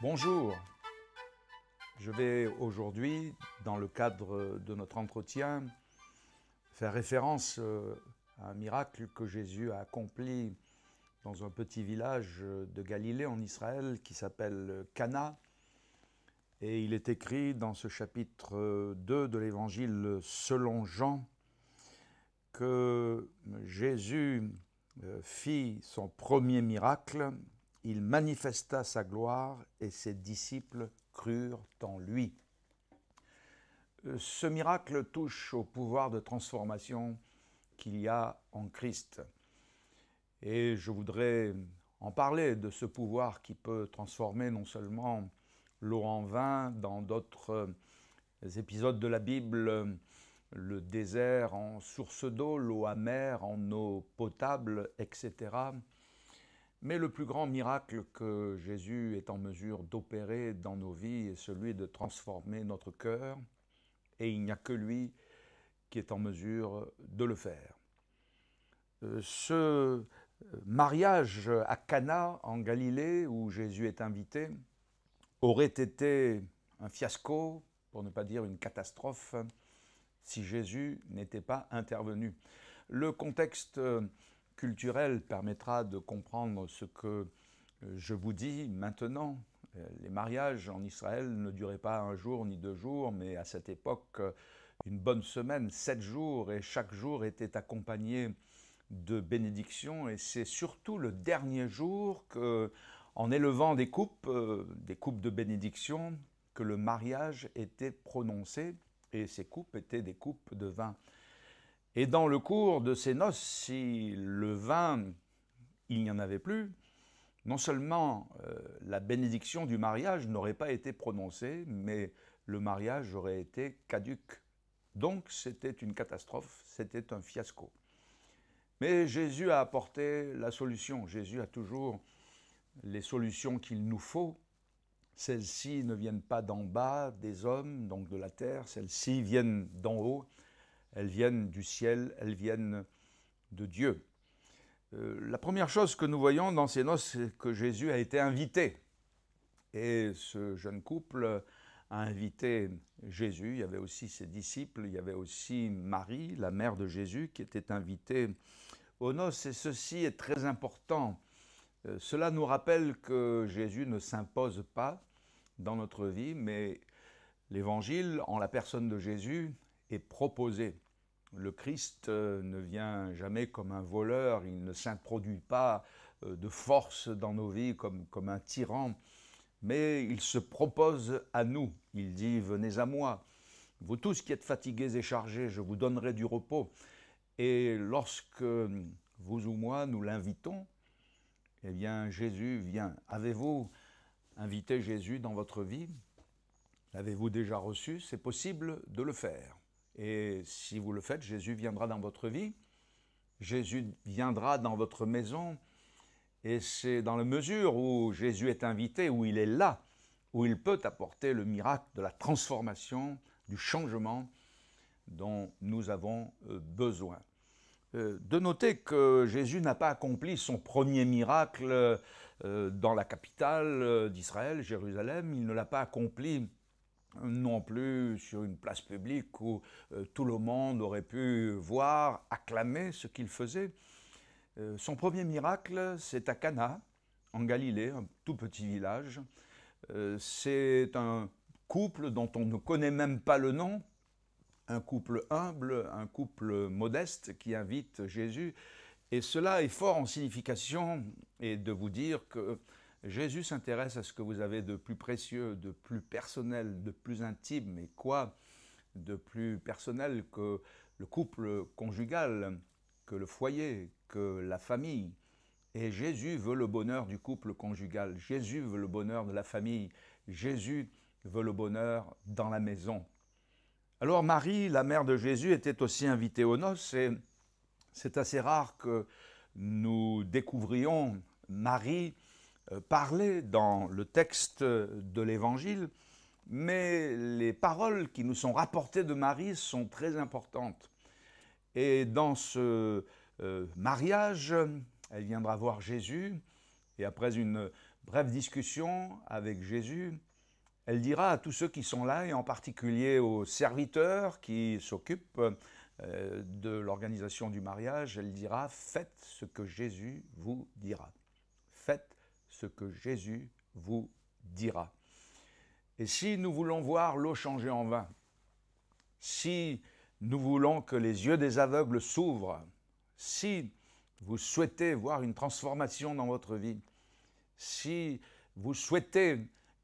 Bonjour. Je vais aujourd'hui, dans le cadre de notre entretien, faire référence euh, à un miracle que Jésus a accompli dans un petit village euh, de Galilée en Israël qui s'appelle euh, Cana. Et il est écrit dans ce chapitre 2 de l'évangile selon Jean que Jésus fit son premier miracle il manifesta sa gloire et ses disciples crurent en lui. Euh, ce miracle touche au pouvoir de transformation qu'il y a en Christ. Et je voudrais en parler de ce pouvoir qui peut transformer non seulement l'eau en vin dans d'autres euh, épisodes de la Bible, le désert en source d'eau, l'eau amère en eau potable, etc. Mais le plus grand miracle que Jésus est en mesure d'opérer dans nos vies est celui de transformer notre cœur, et il n'y a que lui qui est en mesure de le faire. Euh, ce euh, mariage à Cana en Galilée où Jésus est invité aurait été un fiasco, pour ne pas dire une catastrophe, si Jésus n'était pas intervenu. Le contexte euh, culturel permettra de comprendre ce que euh, je vous dis maintenant. Euh, les mariages en Israël ne duraient pas un jour ni deux jours, mais à cette époque, euh, une bonne semaine, sept jours, et chaque jour était accompagné de bénédictions. Et c'est surtout le dernier jour que, en élevant des coupes, des coupes de bénédictions, que le mariage était prononcé, et ces coupes étaient des coupes de vin et dans le cours de ces noces, si le vin, il n'y en avait plus, non seulement euh, la bénédiction du mariage n'aurait pas été prononcée, mais le mariage aurait été caduque. Donc c'était une catastrophe, c'était un fiasco. Mais Jésus a apporté la solution. Jésus a toujours les solutions qu'il nous faut. Celles-ci ne viennent pas d'en bas des hommes, donc de la terre, celles-ci viennent d'en haut, elles viennent du ciel, elles viennent de Dieu. Euh, la première chose que nous voyons dans ces noces, c'est que Jésus a été invité. Et ce jeune couple a invité Jésus, il y avait aussi ses disciples, il y avait aussi Marie, la mère de Jésus, qui était invitée aux noces. Et ceci est très important. Euh, cela nous rappelle que Jésus ne s'impose pas dans notre vie, mais l'Évangile, en la personne de Jésus, proposé. Le Christ euh, ne vient jamais comme un voleur, il ne s'introduit pas euh, de force dans nos vies comme, comme un tyran, mais il se propose à nous. Il dit, venez à moi, vous tous qui êtes fatigués et chargés, je vous donnerai du repos. Et lorsque vous ou moi nous l'invitons, eh bien Jésus vient. Avez-vous invité Jésus dans votre vie L'avez-vous déjà reçu C'est possible de le faire. Et si vous le faites, Jésus viendra dans votre vie, Jésus viendra dans votre maison. Et c'est dans la mesure où Jésus est invité, où il est là, où il peut apporter le miracle de la transformation, du changement dont nous avons euh, besoin. Euh, de noter que Jésus n'a pas accompli son premier miracle euh, dans la capitale d'Israël, Jérusalem, il ne l'a pas accompli non plus sur une place publique où euh, tout le monde aurait pu voir, acclamer ce qu'il faisait. Euh, son premier miracle, c'est à Cana, en Galilée, un tout petit village. Euh, c'est un couple dont on ne connaît même pas le nom, un couple humble, un couple modeste qui invite Jésus. Et cela est fort en signification et de vous dire que Jésus s'intéresse à ce que vous avez de plus précieux, de plus personnel, de plus intime, et quoi de plus personnel que le couple conjugal, que le foyer, que la famille. Et Jésus veut le bonheur du couple conjugal, Jésus veut le bonheur de la famille, Jésus veut le bonheur dans la maison. Alors Marie, la mère de Jésus, était aussi invitée aux noces, et c'est assez rare que nous découvrions Marie euh, parler dans le texte de l'Évangile, mais les paroles qui nous sont rapportées de Marie sont très importantes. Et dans ce euh, mariage, elle viendra voir Jésus, et après une brève discussion avec Jésus, elle dira à tous ceux qui sont là, et en particulier aux serviteurs qui s'occupent euh, de l'organisation du mariage, elle dira, faites ce que Jésus vous dira. Faites ce que Jésus vous dira. Et si nous voulons voir l'eau changer en vin, si nous voulons que les yeux des aveugles s'ouvrent, si vous souhaitez voir une transformation dans votre vie, si vous souhaitez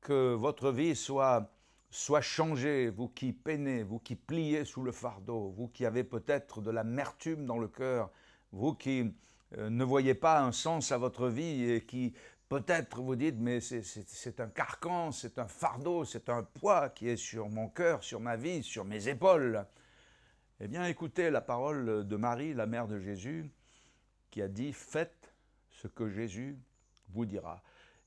que votre vie soit, soit changée, vous qui peinez, vous qui pliez sous le fardeau, vous qui avez peut-être de l'amertume dans le cœur, vous qui euh, ne voyez pas un sens à votre vie et qui Peut-être vous dites, mais c'est un carcan, c'est un fardeau, c'est un poids qui est sur mon cœur, sur ma vie, sur mes épaules. Eh bien, écoutez la parole de Marie, la mère de Jésus, qui a dit, faites ce que Jésus vous dira.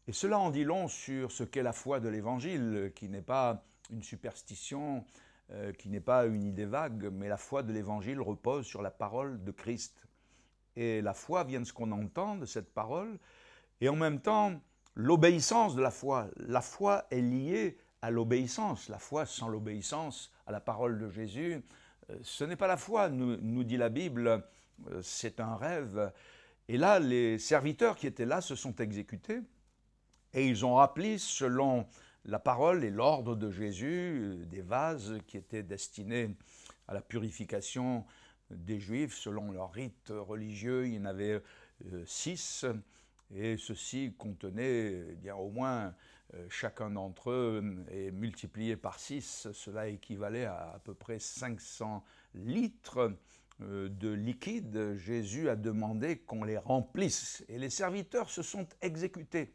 Et cela en dit long sur ce qu'est la foi de l'Évangile, qui n'est pas une superstition, euh, qui n'est pas une idée vague, mais la foi de l'Évangile repose sur la parole de Christ. Et la foi vient de ce qu'on entend de cette parole, et en même temps l'obéissance de la foi. La foi est liée à l'obéissance. La foi sans l'obéissance à la parole de Jésus, euh, ce n'est pas la foi, nous, dit la Bible, euh, c'est un rêve. Et là, les serviteurs qui étaient là se sont exécutés et ils ont rempli selon la parole et l'ordre de Jésus euh, des vases qui étaient destinés à la purification des Juifs selon leur rite religieux. Il y en avait six. Et ceci contenait eh bien, au moins euh, chacun d'entre eux, euh, et multiplié par 6, cela équivalait à à peu près 500 litres euh, de liquide. Jésus a demandé qu'on les remplisse et les serviteurs se sont exécutés.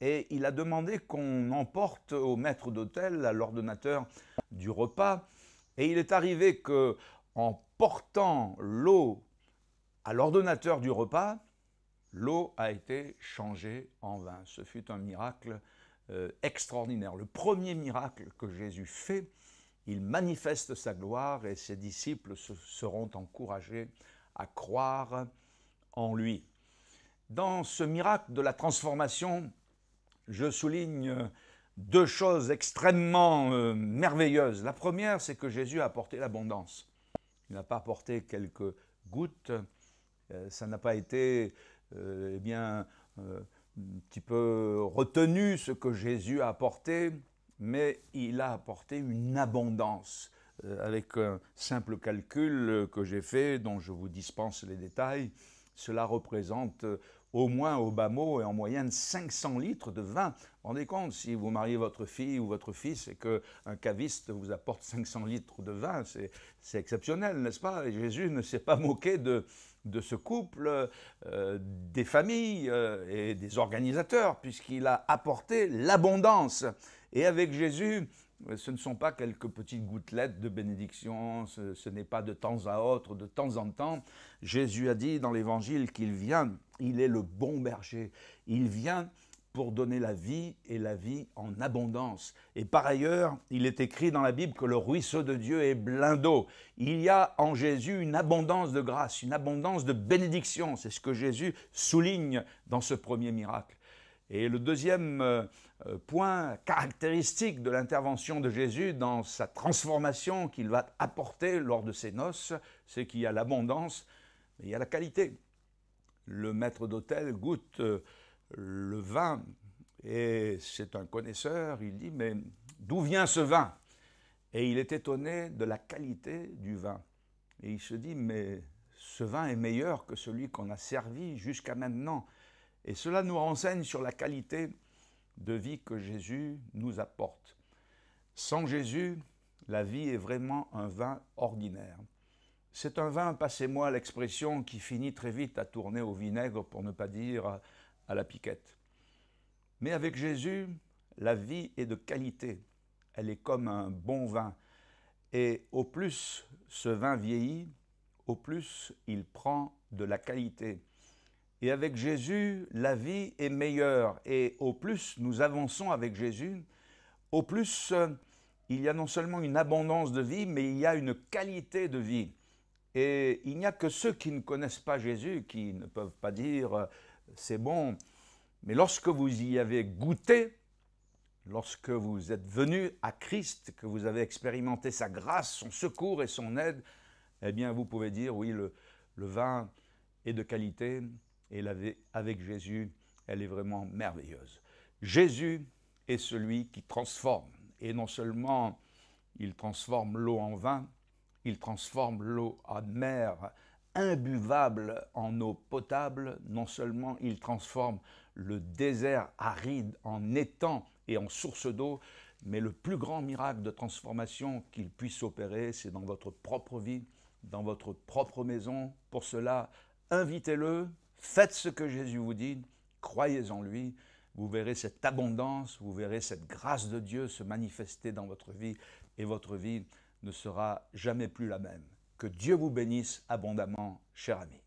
Et il a demandé qu'on emporte au maître d'hôtel, à l'ordonnateur du repas. Et il est arrivé que, en portant l'eau à l'ordonnateur du repas, l'eau a été changée en vin. Ce fut un miracle euh, extraordinaire. Le premier miracle que Jésus fait, il manifeste sa gloire et ses disciples seront encouragés à croire en lui. Dans ce miracle de la transformation, je souligne deux choses extrêmement euh, merveilleuses. La première, c'est que Jésus a apporté l'abondance. Il n'a pas apporté quelques gouttes, euh, ça n'a pas été euh, eh bien, euh, un petit peu retenu ce que Jésus a apporté, mais il a apporté une abondance. Euh, avec un simple calcul que j'ai fait, dont je vous dispense les détails, cela représente au moins au bas mot et en moyenne 500 litres de vin. Vous vous rendez compte, si vous mariez votre fille ou votre fils et qu'un caviste vous apporte 500 litres de vin, c'est exceptionnel, n'est-ce pas Jésus ne s'est pas moqué de, de ce couple, euh, des familles euh, et des organisateurs, puisqu'il a apporté l'abondance. Et avec Jésus, euh, ce ne sont pas quelques petites gouttelettes de bénédiction, ce, ce n'est pas de temps à autre, de temps en temps. Jésus a dit dans l'Évangile qu'il vient, il est le bon berger, il vient pour donner la vie et la vie en abondance. Et par ailleurs, il est écrit dans la Bible que le ruisseau de Dieu est plein d'eau. Il y a en Jésus une abondance de grâce, une abondance de bénédiction. C'est ce que Jésus souligne dans ce premier miracle. Et le deuxième euh, euh, point caractéristique de l'intervention de Jésus dans sa transformation qu'il va apporter lors de ses noces, c'est qu'il y a l'abondance, mais il y a la qualité. Le maître d'hôtel goûte euh, le vin. Et c'est un connaisseur, il dit, mais d'où vient ce vin Et il est étonné de la qualité du vin. Et il se dit, mais ce vin est meilleur que celui qu'on a servi jusqu'à maintenant. Et cela nous renseigne sur la qualité de vie que Jésus nous apporte. Sans Jésus, la vie est vraiment un vin ordinaire. C'est un vin, passez-moi l'expression, qui finit très vite à tourner au vinaigre pour ne pas dire à la piquette. Mais avec Jésus, la vie est de qualité. Elle est comme un bon vin. Et au plus ce vin vieillit, au plus il prend de la qualité. Et avec Jésus, la vie est meilleure. Et au plus nous avançons avec Jésus, au plus euh, il y a non seulement une abondance de vie, mais il y a une qualité de vie. Et il n'y a que ceux qui ne connaissent pas Jésus qui ne peuvent pas dire euh, c'est bon. Mais lorsque vous y avez goûté, lorsque vous êtes venu à Christ, que vous avez expérimenté sa grâce, son secours et son aide, eh bien vous pouvez dire, oui, le, vin est de qualité et avec Jésus, elle est vraiment merveilleuse. Jésus est celui qui transforme. Et non seulement il transforme l'eau en vin, il transforme l'eau en mer imbuvable en eau potable, non seulement il transforme le désert aride en étang et en source d'eau, mais le plus grand miracle de transformation qu'il puisse opérer, c'est dans votre propre vie, dans votre propre maison. Pour cela, invitez-le, faites ce que Jésus vous dit, croyez en lui, vous verrez cette abondance, vous verrez cette grâce de Dieu se manifester dans votre vie et votre vie ne sera jamais plus la même. Que Dieu vous bénisse abondamment, cher ami.